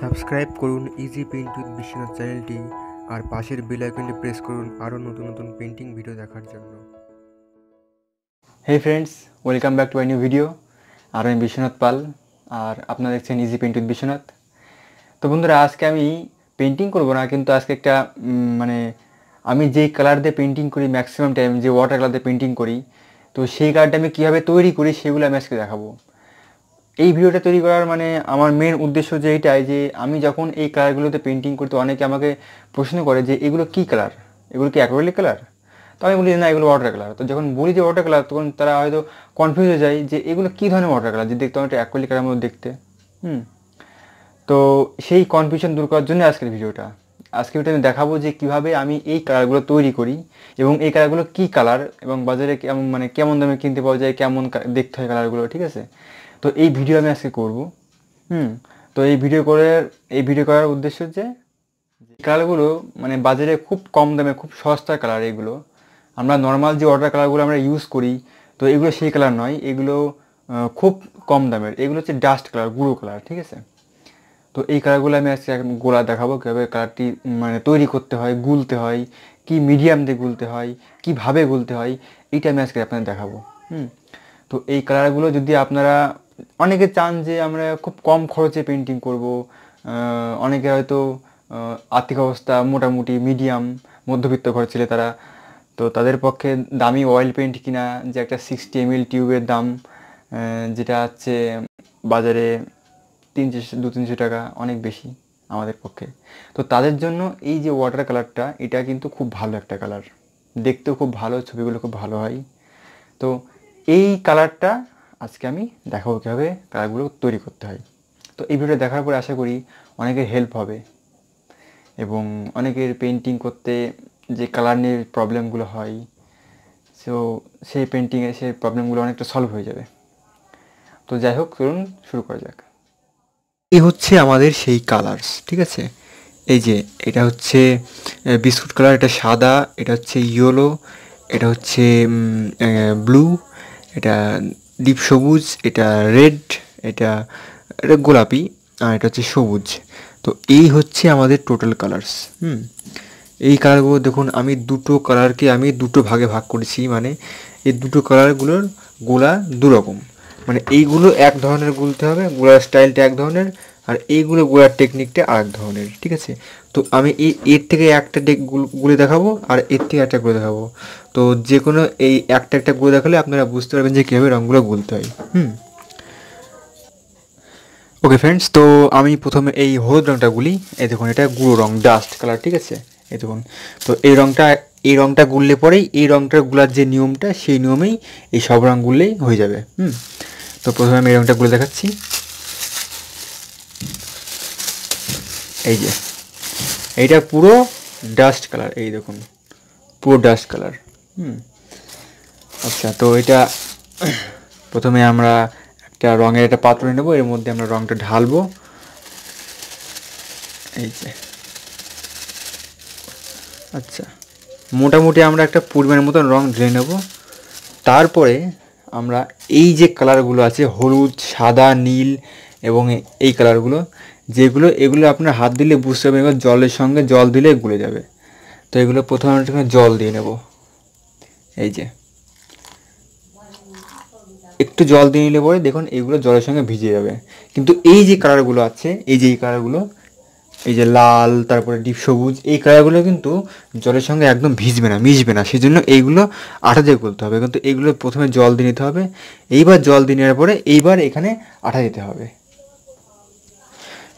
subscribe করুন easy paint with Biswanath চ্যানেলটি আর পাশের বেল আইকনটি প্রেস করুন আরও নতুন নতুন পেন্টিং ভিডিও দেখার জন্য hey friends welcome back to my new video আর আমি বিশ্বনাথ পাল আর আপনারা দেখছেন ইজি পেন্ট উইথ বিশ্বনাথ তো বন্ধুরা আজকে আমি পেন্টিং করব না কিন্তু আজকে একটা মানে আমি যেই কালার দিয়ে পেন্টিং করি ম্যাক্সিমাম টাইম যে ওয়াটার কালার দিয়ে পেন্টিং করি তো সেই কালারটা আমি কীভাবে তৈরি করি সেগুলো আমি আজকে দেখাবো এই ভিডিওটা তৈরি করার মানে আমার মেন উদ্দেশ্য যে এইটাই যে আমি যখন এই কালারগুলোতে পেন্টিং করতে অনেকে আমাকে প্রশ্ন করে যে এগুলো কি কালার এগুলো কি অ্যাক্রোলিক কালার তো আমি বলি না এগুলো ওয়াটার কালার তো যখন বলি যে ওয়াটার কালার তখন তারা হয়তো কনফিউজ হয়ে যায় যে এগুলো কী ধরনের ওয়াটার কালার যে দেখতে অনেকটা অ্যাক্রোলিক কালার মতো দেখতে হুম তো সেই কনফিউশন দূর করার জন্য আজকের ভিডিওটা আজকে ভিডিওতে আমি দেখাবো যে কীভাবে আমি এই কালারগুলো তৈরি করি এবং এই কালারগুলো কী কালার এবং বাজারে কেমন মানে কেমন দামে কিনতে পাওয়া যায় কেমন দেখতে হয় কালারগুলো ঠিক আছে তো এই ভিডিও আমি আজকে করব হুম তো এই ভিডিও করে এই ভিডিও করার উদ্দেশ্য যে কালারগুলো মানে বাজারে খুব কম দামে খুব সস্তা কালার এগুলো আমরা নর্মাল যে অর্ডার কালারগুলো আমরা ইউজ করি তো এগুলো সেই কালার নয় এগুলো খুব কম দামের এগুলো হচ্ছে ডাস্ট কালার গুঁড়ো কালার ঠিক আছে তো এই কালারগুলো আমি আজকে গোলা দেখাবো কীভাবে কালারটি মানে তৈরি করতে হয় গুলতে হয় কি মিডিয়াম দিয়ে গুলতে হয় কিভাবে গুলতে হয় এইটা আমি আজকে আপনাদের দেখাবো হুম তো এই কালারগুলো যদি আপনারা অনেকে চান যে আমরা খুব কম খরচে পেন্টিং করব অনেকে হয়তো আর্থিক অবস্থা মোটামুটি মিডিয়াম মধ্যবিত্ত ঘর ছিল তারা তো তাদের পক্ষে দামি অয়েল পেন্ট কিনা যে একটা সিক্সটি এমএল টিউবের দাম যেটা হচ্ছে বাজারে তিনশো দু তিনশো টাকা অনেক বেশি আমাদের পক্ষে তো তাদের জন্য এই যে ওয়াটার কালারটা এটা কিন্তু খুব ভালো একটা কালার দেখতেও খুব ভালো ছবিগুলো খুব ভালো হয় তো এই কালারটা আজকে আমি দেখাবো কীভাবে তারাগুলো তৈরি করতে হয় তো এই ভিডিও দেখার পরে আশা করি অনেকের হেল্প হবে এবং অনেকের পেন্টিং করতে যে কালার নিয়ে প্রবলেমগুলো হয় সো সেই পেন্টিংয়ে সেই প্রবলেমগুলো অনেকটা সলভ হয়ে যাবে তো যাই হোক চলুন শুরু করা যাক এই হচ্ছে আমাদের সেই কালার্স ঠিক আছে এই যে এটা হচ্ছে বিস্কুট কালার এটা সাদা এটা হচ্ছে ইয়েলো এটা হচ্ছে ব্লু এটা ডিপ সবুজ এটা রেড এটা এটা গোলাপি আর এটা হচ্ছে সবুজ তো এই হচ্ছে আমাদের টোটাল কালার্স হুম এই কালারগুলো দেখুন আমি দুটো কালারকে আমি দুটো ভাগে ভাগ করেছি মানে এই দুটো কালারগুলোর গোলা দুরকম মানে এইগুলো এক ধরনের গুলতে হবে গোলার স্টাইলটা এক ধরনের আর এইগুলো গোয়ার টেকনিকটা আরেক ধরনের ঠিক আছে তো আমি এই এর থেকে একটা ডেক গুলে দেখাবো আর এর থেকে একটা গুলো দেখাবো তো যে কোনো এই একটা একটা গুলে দেখালে আপনারা বুঝতে পারবেন যে কীভাবে রঙগুলো গুলতে হয় হুম ওকে ফ্রেন্ডস তো আমি প্রথমে এই হলুদ রঙটা গুলি এই দেখুন এটা গুঁড়ো রং ডাস্ট কালার ঠিক আছে এই দেখুন তো এই রঙটা এই রঙটা গুললে পরেই এই রঙটা গুলার যে নিয়মটা সেই নিয়মেই এই সব রঙ গুললেই হয়ে যাবে হুম তো প্রথমে আমি এই রঙটা গুলে দেখাচ্ছি এই যে এইটা পুরো ডাস্ট কালার এই দেখুন পুরো ডাস্ট কালার হুম আচ্ছা তো এটা প্রথমে আমরা একটা রঙের একটা পাত্র নেব এর মধ্যে আমরা রঙটা ঢালবো এই যে আচ্ছা মোটামুটি আমরা একটা পরিমাণের মতন রং ঢেলে নেব তারপরে আমরা এই যে কালারগুলো আছে হলুদ সাদা নীল এবং এই কালারগুলো যেগুলো এগুলো আপনার হাত দিলে বুঝতে হবে এবার জলের সঙ্গে জল দিলে গুলে যাবে তো এগুলো প্রথমে আমরা জল দিয়ে নেব এই যে একটু জল দিয়ে নিলে পরে দেখুন এগুলো জলের সঙ্গে ভিজে যাবে কিন্তু এই যে কালারগুলো আছে এই যে এই কালারগুলো এই যে লাল তারপরে ডিপ সবুজ এই কালারগুলো কিন্তু জলের সঙ্গে একদম ভিজবে না মিশবে না সেই জন্য এইগুলো আঠা দিয়ে করতে হবে কিন্তু এইগুলো প্রথমে জল দিয়ে নিতে হবে এইবার জল দিয়ে নেওয়ার পরে এইবার এখানে আঠা দিতে হবে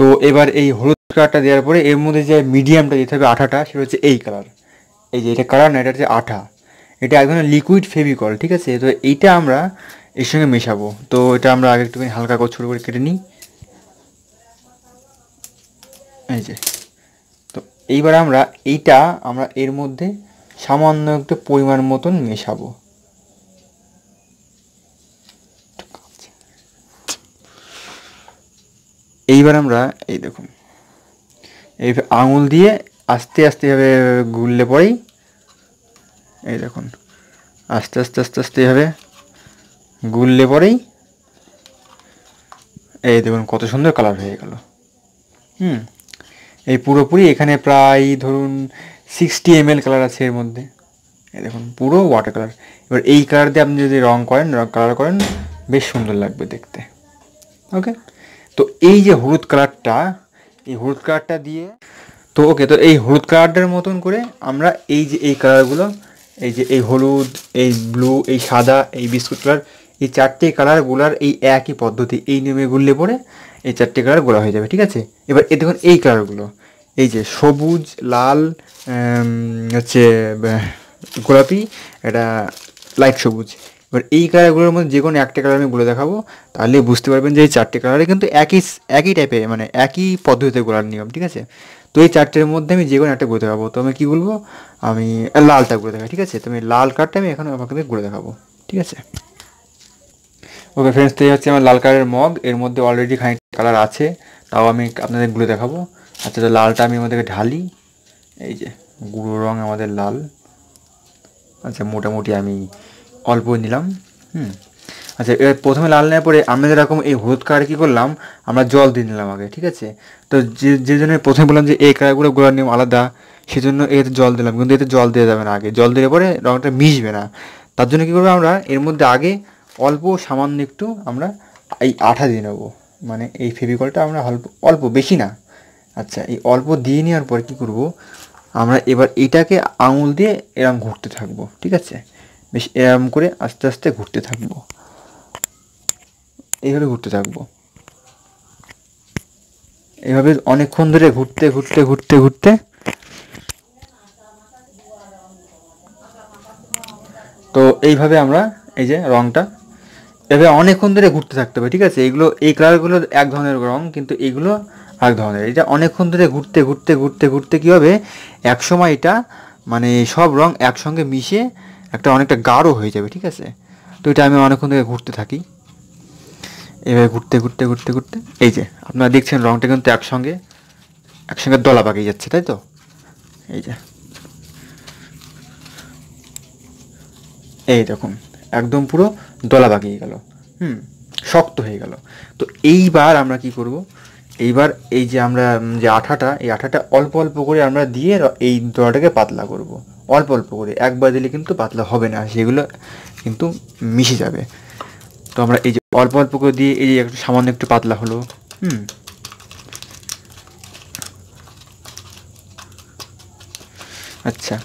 তো এবার এই হলুদ কালারটা দেওয়ার পরে এর মধ্যে যে মিডিয়ামটা দিতে হবে আঠাটা সেটা হচ্ছে এই কালার এই যে এটা কালার না এটা হচ্ছে আঠা এটা এক ধরনের লিকুইড ফেভিকল ঠিক আছে তো এইটা আমরা এর সঙ্গে মেশাবো তো এটা আমরা আগে একটুখানি হালকা করে ছোটো করে কেটে নিই এই যে তো এইবার আমরা এইটা আমরা এর মধ্যে সামান্য একটু পরিমাণ মতন মেশাবো এইবার আমরা এই দেখুন এই আঙুল দিয়ে আস্তে আস্তে এভাবে গুললে পরেই এই দেখুন আস্তে আস্তে আস্তে আস্তে এভাবে গুললে পরেই এই দেখুন কত সুন্দর কালার হয়ে গেল হুম এই পুরোপুরি এখানে প্রায় ধরুন সিক্সটি এম কালার আছে এর মধ্যে এই দেখুন পুরো ওয়াটার কালার এবার এই কালার দিয়ে আপনি যদি রং করেন রং কালার করেন বেশ সুন্দর লাগবে দেখতে ওকে তো এই যে হলুদ কালারটা এই হলুদ কালারটা দিয়ে তো ওকে তো এই হলুদ কালারটার মতন করে আমরা এই যে এই কালারগুলো এই যে এই হলুদ এই ব্লু এই সাদা এই বিস্কুট কালার এই চারটে কালার গোলার এই একই পদ্ধতি এই নিয়মে গুললে পরে এই চারটে কালার গোলা হয়ে যাবে ঠিক আছে এবার এ দেখুন এই কালারগুলো এই যে সবুজ লাল হচ্ছে গোলাপি এটা লাইট সবুজ এবার এই কালারগুলোর মধ্যে যে কোনো একটা কালার আমি বলে দেখাবো তাহলে বুঝতে পারবেন যে এই চারটে কালারে কিন্তু একই একই টাইপে মানে একই পদ্ধতিতে গোলার নিয়ম ঠিক আছে তো এই চারটের মধ্যে আমি যে কোনো একটা ঘুরে দেখাবো তো আমি কী বলবো আমি লালটা গুলো দেখাই ঠিক আছে তো আমি লাল কার্ডটা আমি এখন আপনাকে ঘুরে দেখাবো ঠিক আছে ওকে ফ্রেন্ডস তো এই হচ্ছে আমার লাল কালারের মগ এর মধ্যে অলরেডি খানিক কালার আছে তাও আমি আপনাদের গুলো দেখাবো আচ্ছা তো লালটা আমি আমাদেরকে ঢালি এই যে গুঁড়ো রং আমাদের লাল আচ্ছা মোটামুটি আমি অল্প নিলাম হুম আচ্ছা এবার প্রথমে লাল নেওয়ার পরে আমরা যেরকম এই হলুদ কালার কী করলাম আমরা জল দিয়ে নিলাম আগে ঠিক আছে তো যে যে জন্য প্রথমে বললাম যে এই কালারগুলো গোড়ার নিয়ম আলাদা সেজন্য এতে জল দিলাম কিন্তু এতে জল দিয়ে যাবে না আগে জল দিলে পরে রঙটা মিশবে না তার জন্য কী করবো আমরা এর মধ্যে আগে অল্প সামান্য একটু আমরা এই আঠা দিয়ে নেবো মানে এই ফেভিকলটা আমরা অল্প অল্প বেশি না আচ্ছা এই অল্প দিয়ে নেওয়ার পরে কী করব আমরা এবার এটাকে আঙুল দিয়ে এরম ঘুরতে থাকবো ঠিক আছে বেশ এরম করে আস্তে আস্তে ঘুরতে থাকবো এইভাবে ঘুরতে থাকবো এভাবে অনেকক্ষণ ধরে ঘুরতে ঘুরতে ঘুরতে ঘুরতে তো এইভাবে আমরা এই যে রঙটা এভাবে অনেকক্ষণ ধরে ঘুরতে থাকতে হবে ঠিক আছে এইগুলো এই কালারগুলো এক ধরনের রঙ কিন্তু এগুলো এক ধরনের এটা অনেকক্ষণ ধরে ঘুরতে ঘুরতে ঘুরতে ঘুরতে কী হবে একসময় এটা মানে সব রঙ একসঙ্গে মিশে একটা অনেকটা গাঢ় হয়ে যাবে ঠিক আছে তো এটা আমি অনেকক্ষণ থেকে ঘুরতে থাকি এভাবে ঘুরতে ঘুরতে ঘুরতে ঘুরতে এই যে আপনারা দেখছেন রঙটা কিন্তু একসঙ্গে একসঙ্গে দলা পাকিয়ে যাচ্ছে তাই তো এই যে এই দেখুন একদম পুরো দলা পাকিয়ে গেল হুম শক্ত হয়ে গেল তো এইবার আমরা কি করব এইবার এই যে আমরা যে আঠাটা এই আঠাটা অল্প অল্প করে আমরা দিয়ে এই দলাটাকে পাতলা করবো অল্প অল্প করে একবার দিলে কিন্তু পাতলা হবে না সেগুলো কিন্তু মিশে যাবে তো আমরা এই যে অল্প অল্প করে দিয়ে এই যে একটু সামান্য একটু পাতলা হলো হুম আচ্ছা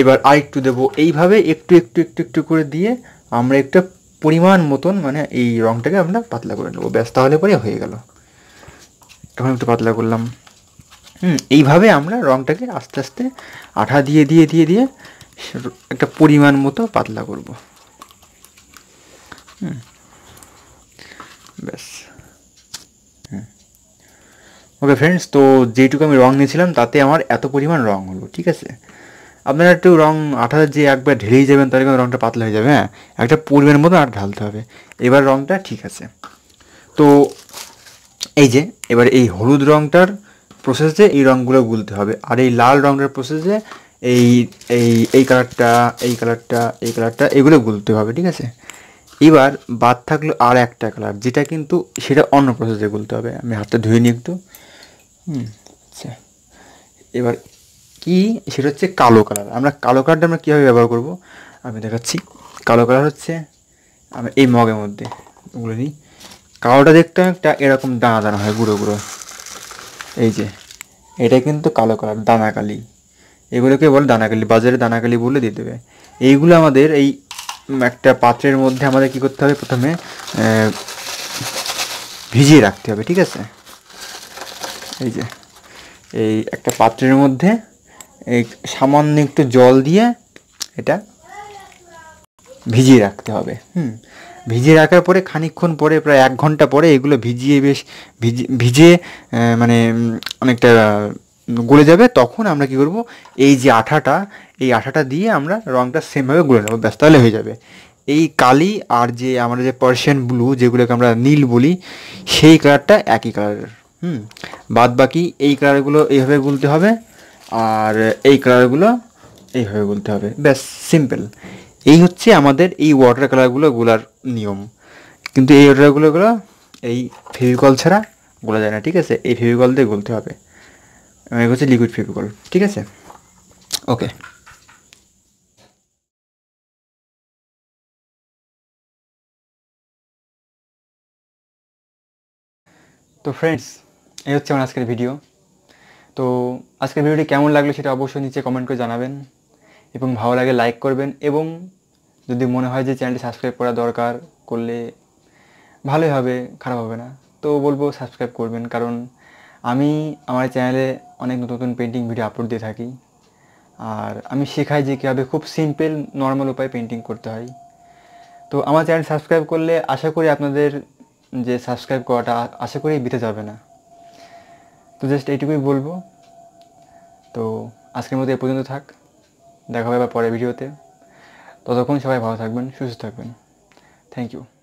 এবার আরেকটু দেবো এইভাবে একটু একটু একটু একটু করে দিয়ে আমরা একটা পরিমাণ মতন মানে এই রঙটাকে আমরা পাতলা করে নেবো ব্যস্ত হলে পরে হয়ে গেল এখন একটু পাতলা করলাম হুম এইভাবে আমরা রঙটাকে আস্তে আস্তে আঠা দিয়ে দিয়ে দিয়ে দিয়ে একটা পরিমাণ মতো পাতলা করব হুম ব্যাস ওকে ফ্রেন্ডস তো যেটুকু আমি রং নিয়েছিলাম তাতে আমার এত পরিমাণ রং হলো ঠিক আছে আপনারা একটু রং আঠা যে একবার ঢেলেই যাবেন তার কিন্তু রঙটা পাতলা হয়ে যাবে হ্যাঁ একটা পরিমাণ মতো আর ঢালতে হবে এবার রঙটা ঠিক আছে তো এই যে এবার এই হলুদ রঙটার প্রসেসে এই রঙগুলো গুলতে হবে আর এই লাল রঙের প্রসেসে এই এই এই কালারটা এই কালারটা এই কালারটা এগুলো গুলতে হবে ঠিক আছে এবার বাদ থাকলো আর একটা কালার যেটা কিন্তু সেটা অন্য প্রসেসে গুলতে হবে আমি হাতটা ধুয়ে নিই একটু হুম আচ্ছা এবার কি সেটা হচ্ছে কালো কালার আমরা কালো কালারটা আমরা কীভাবে ব্যবহার করব আমি দেখাচ্ছি কালো কালার হচ্ছে আমি এই মগের মধ্যে ওগুলো নিই কালোটা দেখতে একটা এরকম দানা দানা হয় গুঁড়ো গুঁড়ো এই যে এটা কিন্তু কালো কালার দানাকালি এগুলোকে বলে দানাকালি বাজারে দানাকালি বলে দিয়ে দেবে এইগুলো আমাদের এই একটা পাত্রের মধ্যে আমাদের কি করতে হবে প্রথমে ভিজিয়ে রাখতে হবে ঠিক আছে এই যে এই একটা পাত্রের মধ্যে এই সামান্য একটু জল দিয়ে এটা ভিজিয়ে রাখতে হবে হুম ভিজিয়ে রাখার পরে খানিক্ষণ পরে প্রায় এক ঘন্টা পরে এগুলো ভিজিয়ে বেশ ভিজিয়ে মানে অনেকটা গলে যাবে তখন আমরা কি করব এই যে আঠাটা এই আঠাটা দিয়ে আমরা রঙটা সেমভাবে গুলে নেবো ব্যস্ত তাহলে হয়ে যাবে এই কালি আর যে আমরা যে পার্সিয়ান ব্লু যেগুলোকে আমরা নীল বলি সেই কালারটা একই কালারের হুম বাদ বাকি এই কালারগুলো এইভাবে গুলতে হবে আর এই কালারগুলো এইভাবে গুলতে হবে ব্যাস সিম্পল এই হচ্ছে আমাদের এই ওয়াটার কালারগুলো গুলার নিয়ম কিন্তু এই ওয়াটারগুলোগুলো এই ফেভিকল ছাড়া গোলা যায় না ঠিক আছে এই ফেভিকল দিয়ে গলতে হবে হচ্ছে লিকুইড ফেভিকল ঠিক আছে ওকে তো ফ্রেন্ডস এই হচ্ছে আমার আজকের ভিডিও তো আজকের ভিডিওটি কেমন লাগলো সেটা অবশ্যই নিচে কমেন্ট করে জানাবেন এবং ভালো লাগে লাইক করবেন এবং যদি মনে হয় যে চ্যানেলটি সাবস্ক্রাইব করা দরকার করলে ভালোই হবে খারাপ হবে না তো বলবো সাবস্ক্রাইব করবেন কারণ আমি আমার চ্যানেলে অনেক নতুন নতুন পেন্টিং ভিডিও আপলোড দিয়ে থাকি আর আমি শেখাই যে কীভাবে খুব সিম্পল নর্মাল উপায়ে পেন্টিং করতে হয় তো আমার চ্যানেল সাবস্ক্রাইব করলে আশা করি আপনাদের যে সাবস্ক্রাইব করাটা আশা করি বিতে যাবে না তো জাস্ট এইটুকুই বলবো তো আজকের মতো এ পর্যন্ত থাক দেখা হবে আবার পরের ভিডিওতে ততক্ষণ সবাই ভালো থাকবেন সুস্থ থাকবেন থ্যাংক ইউ